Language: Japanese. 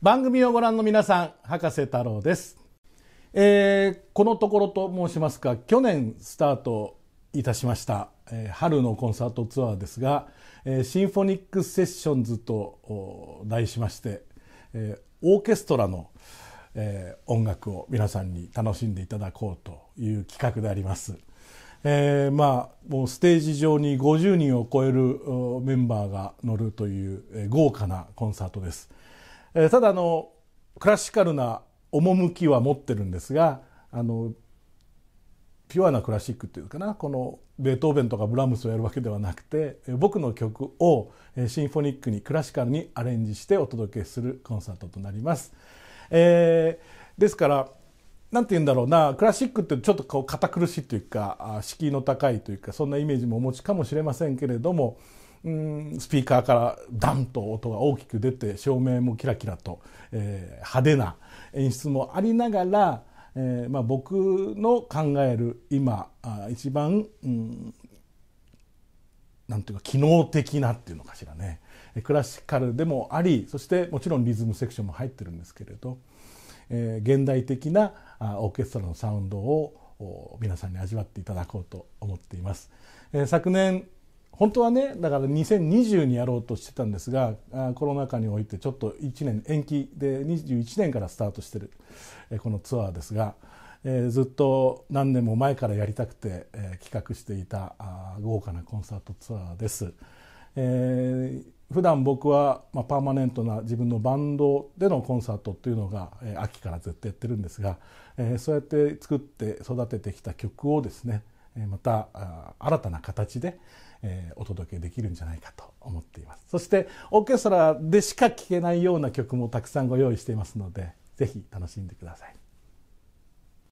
番組をご覧の皆さん博士太郎です、えー、このところと申しますか去年スタートいたしました、えー、春のコンサートツアーですが、えー、シンフォニックセッションズと題しまして、えー、オーケストラの、えー、音楽を皆さんに楽しんでいただこうという企画であります。えー、まあもうステージ上に50人を超えるメンバーが乗るという、えー、豪華なコンサートです、えただあのクラシカルな趣は持ってるんですがあのピュアなクラシックっていうかなこのベートーベンとかブラームスをやるわけではなくて僕の曲をシンフォニックにクラシカルにアレンジしてお届けするコンサートとなります。えー、ですから何て言うんだろうなクラシックってちょっとこう堅苦しいというか敷居の高いというかそんなイメージもお持ちかもしれませんけれどもうんスピーカーからダンと音が大きく出て照明もキラキラと、えー、派手な演出もありながら、えーまあ、僕の考える今あ一番、うん、なんていうか機能的なっていうのかしらねクラシカルでもありそしてもちろんリズムセクションも入ってるんですけれど、えー、現代的なオーケストラのサウンドを皆さんに味わっていただこうと思っています。えー、昨年本当はねだから2020にやろうとしてたんですがコロナ禍においてちょっと1年延期で21年からスタートしてるこのツアーですが、えずっと何年も前からやりたくて、え企画していた豪華なコンサートツアーです。えー、普段僕は、まパーマネントな自分のバンドでのコンサートっていうのが、え秋からずっとやってるんですが、えそうやって作って育ててきた曲をですねまた新たな形でお届けできるんじゃないかと思っていますそしてオーケストラでしか聴けないような曲もたくさんご用意していますので是非楽しんでください。